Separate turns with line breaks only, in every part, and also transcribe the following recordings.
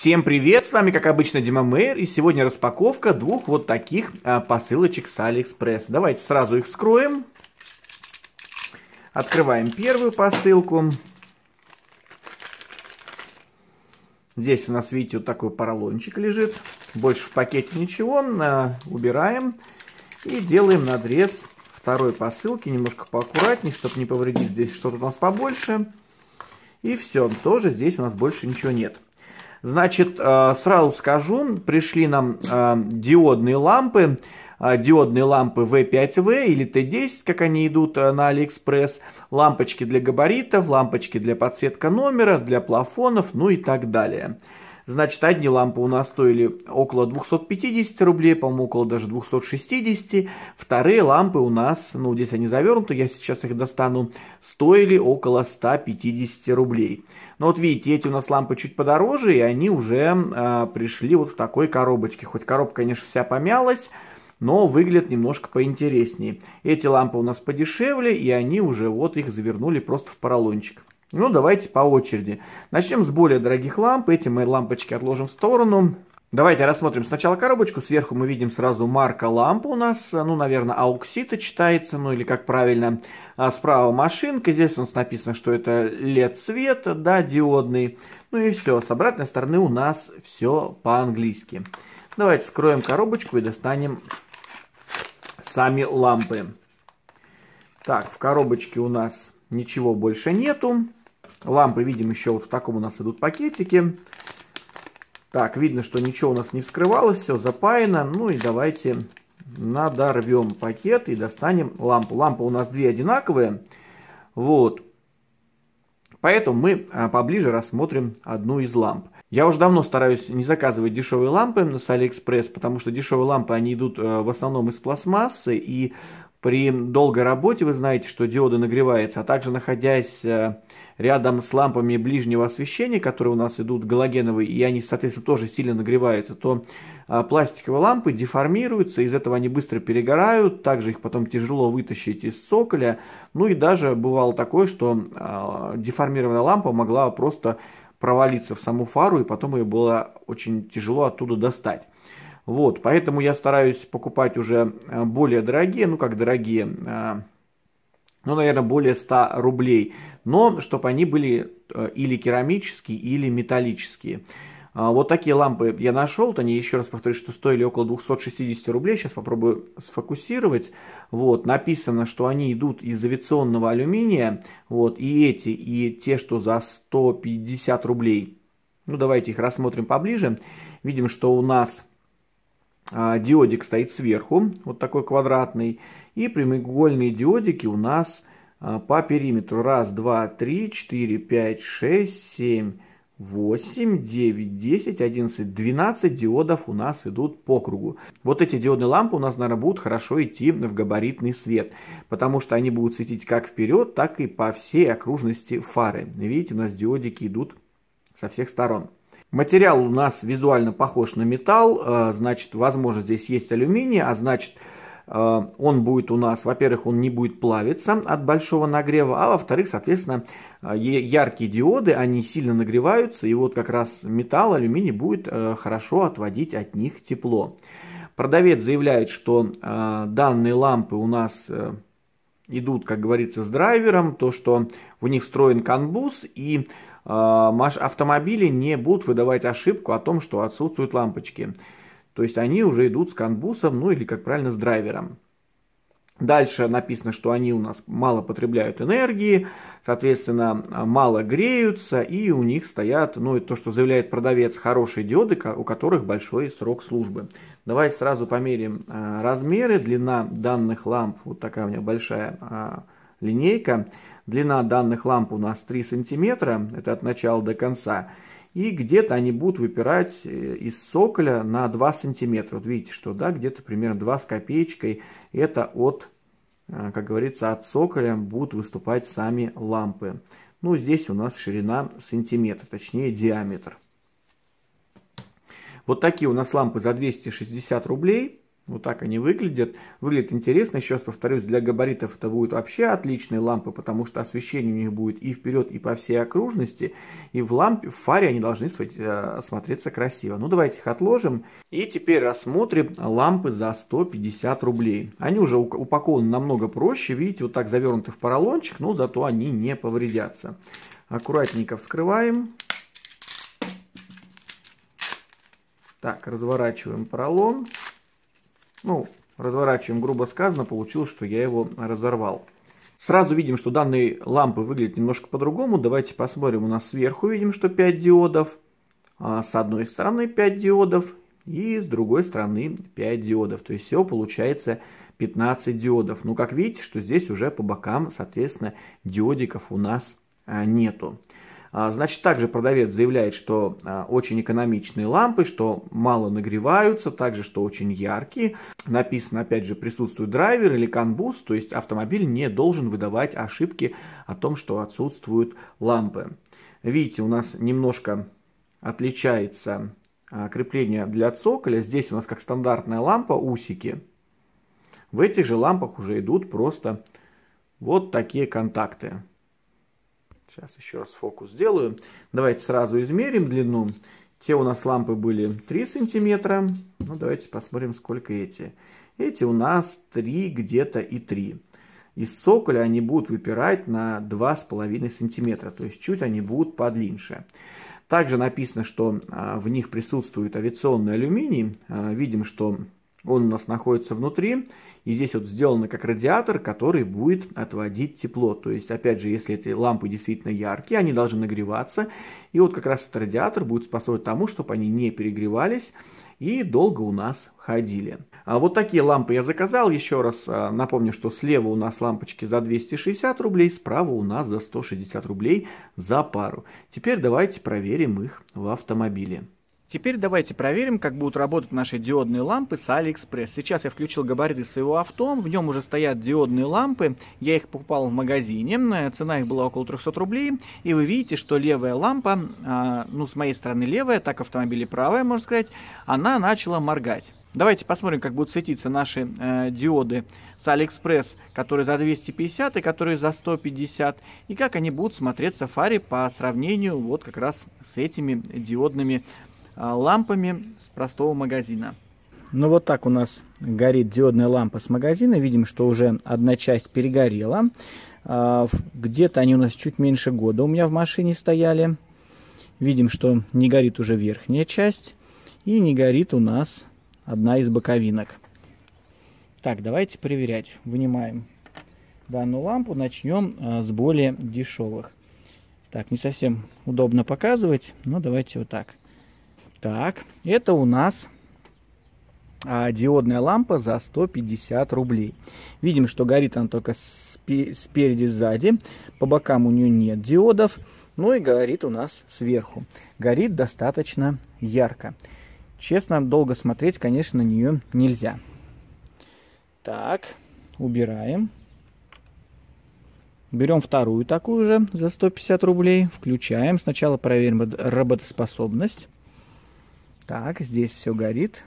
Всем привет, с вами как обычно Дима Мэйр и сегодня распаковка двух вот таких а, посылочек с Алиэкспресс. Давайте сразу их вскроем. Открываем первую посылку. Здесь у нас, видите, вот такой поролончик лежит. Больше в пакете ничего. А, убираем и делаем надрез второй посылки. Немножко поаккуратнее, чтобы не повредить здесь что-то у нас побольше. И все, тоже здесь у нас больше ничего нет. Значит, э, сразу скажу, пришли нам э, диодные лампы, э, диодные лампы V5V или T10, как они идут на Алиэкспресс, лампочки для габаритов, лампочки для подсветка номера, для плафонов, ну и так далее. Значит, одни лампы у нас стоили около 250 рублей, по-моему, около даже 260. Вторые лампы у нас, ну, здесь они завернуты, я сейчас их достану, стоили около 150 рублей. Но вот видите, эти у нас лампы чуть подороже, и они уже э, пришли вот в такой коробочке. Хоть коробка, конечно, вся помялась, но выглядят немножко поинтереснее. Эти лампы у нас подешевле, и они уже вот их завернули просто в поролончик. Ну, давайте по очереди. Начнем с более дорогих ламп. Эти мы лампочки отложим в сторону. Давайте рассмотрим сначала коробочку. Сверху мы видим сразу марка лампы у нас. Ну, наверное, ауксита читается, ну или как правильно. А справа машинка. Здесь у нас написано, что это лет свет, да, диодный. Ну и все. С обратной стороны у нас все по-английски. Давайте скроем коробочку и достанем сами лампы. Так, в коробочке у нас ничего больше нету. Лампы, видим, еще вот в таком у нас идут пакетики. Так, видно, что ничего у нас не вскрывалось, все запаяно. Ну и давайте надорвем пакет и достанем лампу. Лампы у нас две одинаковые. Вот. Поэтому мы а, поближе рассмотрим одну из ламп. Я уже давно стараюсь не заказывать дешевые лампы на Алиэкспресс, потому что дешевые лампы, они идут э, в основном из пластмассы, и при долгой работе вы знаете, что диоды нагреваются, а также находясь э, рядом с лампами ближнего освещения, которые у нас идут галогеновые, и они, соответственно, тоже сильно нагреваются, то а, пластиковые лампы деформируются, из этого они быстро перегорают, также их потом тяжело вытащить из соколя. Ну и даже бывало такое, что а, деформированная лампа могла просто провалиться в саму фару, и потом ее было очень тяжело оттуда достать. Вот, поэтому я стараюсь покупать уже а, более дорогие, ну как дорогие, ну, наверное, более 100 рублей. Но чтобы они были э, или керамические, или металлические. А, вот такие лампы я нашел, они, еще раз повторюсь, что стоили около 260 рублей, сейчас попробую сфокусировать. Вот, написано, что они идут из авиационного алюминия, вот, и эти, и те, что за 150 рублей. Ну, давайте их рассмотрим поближе. Видим, что у нас а, диодик стоит сверху, вот такой квадратный, и прямоугольные диодики у нас а, по периметру. Раз, два, три, четыре, пять, шесть, семь, восемь, девять, десять, одиннадцать, двенадцать диодов у нас идут по кругу. Вот эти диодные лампы у нас, наверное, будут хорошо идти в габаритный свет, потому что они будут светить как вперед, так и по всей окружности фары. Видите, у нас диодики идут со всех сторон. Материал у нас визуально похож на металл, э, значит, возможно, здесь есть алюминий, а значит, э, он будет у нас, во-первых, он не будет плавиться от большого нагрева, а во-вторых, соответственно, э, яркие диоды, они сильно нагреваются, и вот как раз металл, алюминий будет хорошо отводить от них тепло. Продавец заявляет, что данные лампы у нас идут, как говорится, с драйвером, то, что в них встроен канбус, и а, автомобили не будут выдавать ошибку о том, что отсутствуют лампочки. То есть они уже идут с канбусом, ну или как правильно, с драйвером. Дальше написано, что они у нас мало потребляют энергии, соответственно, мало греются, и у них стоят, ну, и то, что заявляет продавец, хорошие диоды, у которых большой срок службы. Давайте сразу померим а, размеры, длина данных ламп, вот такая у меня большая а, линейка. Длина данных ламп у нас 3 сантиметра, это от начала до конца. И где-то они будут выпирать э, из соколя на 2 сантиметра. Вот видите, что да, где-то примерно 2 с копеечкой. Это от, э, как говорится, от соколя будут выступать сами лампы. Ну, здесь у нас ширина сантиметр, точнее диаметр. Вот такие у нас лампы за 260 рублей. Вот так они выглядят. Выглядит интересно, Сейчас повторюсь, для габаритов это будут вообще отличные лампы, потому что освещение у них будет и вперед, и по всей окружности. И в лампе, в фаре они должны э, смотреться красиво. Ну, давайте их отложим. И теперь рассмотрим лампы за 150 рублей. Они уже упакованы намного проще, видите, вот так завернуты в поролончик, но зато они не повредятся. Аккуратненько вскрываем. Так, разворачиваем поролон ну, разворачиваем, грубо сказано, получилось, что я его разорвал. Сразу видим, что данные лампы выглядят немножко по-другому. Давайте посмотрим. У нас сверху видим, что 5 диодов. А с одной стороны 5 диодов и с другой стороны 5 диодов. То есть всего получается 15 диодов. Ну, как видите, что здесь уже по бокам, соответственно, диодиков у нас а, нету. А, значит, также продавец заявляет, что а, очень экономичные лампы, что мало нагреваются, также, что очень яркие. Написано, опять же, присутствует драйвер или канбус, то есть автомобиль не должен выдавать ошибки о том, что отсутствуют лампы. Видите, у нас немножко отличается а, крепление для цоколя. Здесь у нас как стандартная лампа усики. В этих же лампах уже идут просто вот такие контакты. Сейчас еще раз фокус сделаю. Давайте сразу измерим длину. Те у нас лампы были 3 сантиметра. Ну, давайте посмотрим, сколько эти. Эти у нас 3 где-то и 3. Из соколя они будут выпирать на 2,5 сантиметра. То есть чуть они будут подлиннее. Также написано, что а, в них присутствует авиационный алюминий. А, видим, что он у нас находится внутри, и здесь вот сделано как радиатор, который будет отводить тепло. То есть, опять же, если эти лампы действительно яркие, они должны нагреваться, и вот как раз этот радиатор будет способствовать тому, чтобы они не перегревались, и долго у нас ходили. А вот такие лампы я заказал. Еще раз а, напомню, что слева у нас лампочки за 260 рублей, справа у нас за 160 рублей за пару. Теперь давайте проверим их в автомобиле. Теперь давайте проверим, как будут работать наши диодные лампы с Алиэкспресс. Сейчас я включил габариты своего авто, в нем уже стоят диодные лампы, я их покупал в магазине, э, цена их была около 300 рублей, и вы видите, что левая лампа, а, ну с моей стороны левая, так автомобиле правая, можно сказать, она начала моргать. Давайте посмотрим, как будут светиться наши э, диоды с Алиэкспресс, которые за 250 и которые за 150, и как они будут смотреться в фаре по сравнению вот как раз с этими диодными а, лампами с простого магазина. Ну вот так у нас горит диодная лампа с магазина. Видим, что уже одна часть перегорела. А, где-то они у нас чуть меньше года у меня в машине стояли. Видим, что не горит уже верхняя часть. И не горит у нас одна из боковинок. Так, давайте проверять. Вынимаем данную лампу. Начнем а, с более дешевых. Так, не совсем удобно показывать, но давайте вот так. Так, это у нас а, диодная лампа за 150 рублей. Видим, что горит она только спереди, сзади. По бокам у нее нет диодов. Ну и горит у нас сверху. Горит достаточно ярко. Честно, долго смотреть, конечно, на нее нельзя. Так, убираем. Берем вторую такую же за 150 рублей. Включаем. Сначала проверим работоспособность. Так, здесь все горит.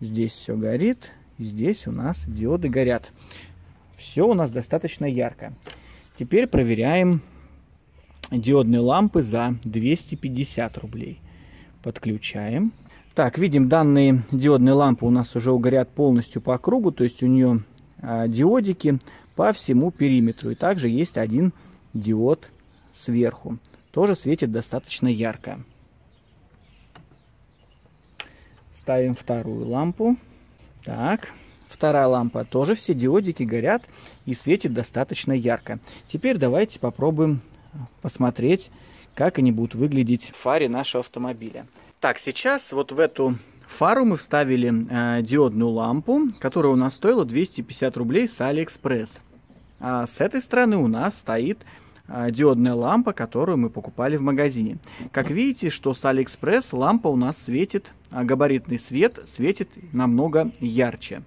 Здесь все горит. Здесь у нас диоды горят. Все у нас достаточно ярко. Теперь проверяем диодные лампы за 250 рублей. Подключаем. Так, видим, данные диодные лампы у нас уже угорят полностью по кругу, то есть у нее а, диодики по всему периметру. И также есть один диод сверху. Тоже светит достаточно ярко. Ставим вторую лампу. Так, вторая лампа тоже все диодики горят и светит достаточно ярко. Теперь давайте попробуем э, посмотреть, как они будут выглядеть в фаре нашего автомобиля. Так, сейчас вот в эту фару мы вставили э, диодную лампу, которая у нас стоила 250 рублей с Алиэкспресс. А с этой стороны у нас стоит а, диодная лампа, которую мы покупали в магазине. Как видите, что с AliExpress лампа у нас светит, а габаритный свет светит намного ярче.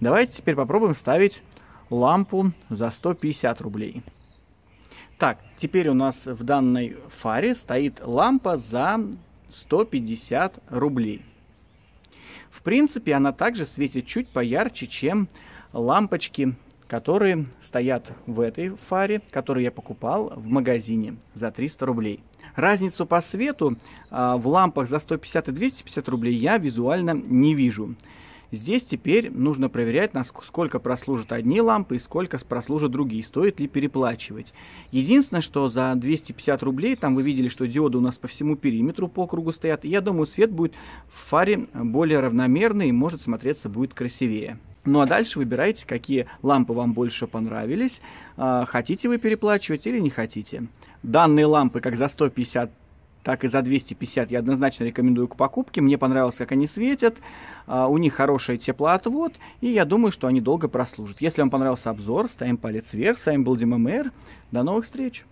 Давайте теперь попробуем ставить лампу за 150 рублей. Так, теперь у нас в данной фаре стоит лампа за 150 рублей. В принципе, она также светит чуть поярче, чем лампочки которые стоят в этой фаре, которую я покупал в магазине за 300 рублей. Разницу по свету а, в лампах за 150 и 250 рублей я визуально не вижу. Здесь теперь нужно проверять, сколько прослужат одни лампы и сколько прослужат другие, стоит ли переплачивать. Единственное, что за 250 рублей, там вы видели, что диоды у нас по всему периметру по кругу стоят, я думаю, свет будет в фаре более равномерный и может смотреться будет красивее. Ну а дальше выбирайте, какие лампы вам больше понравились, а, хотите вы переплачивать или не хотите. Данные лампы как за 150 так и за 250 я однозначно рекомендую к покупке. Мне понравилось, как они светят. А, у них хороший теплоотвод, и я думаю, что они долго прослужат. Если вам понравился обзор, ставим палец вверх. С вами был Дима Мэр. До новых встреч!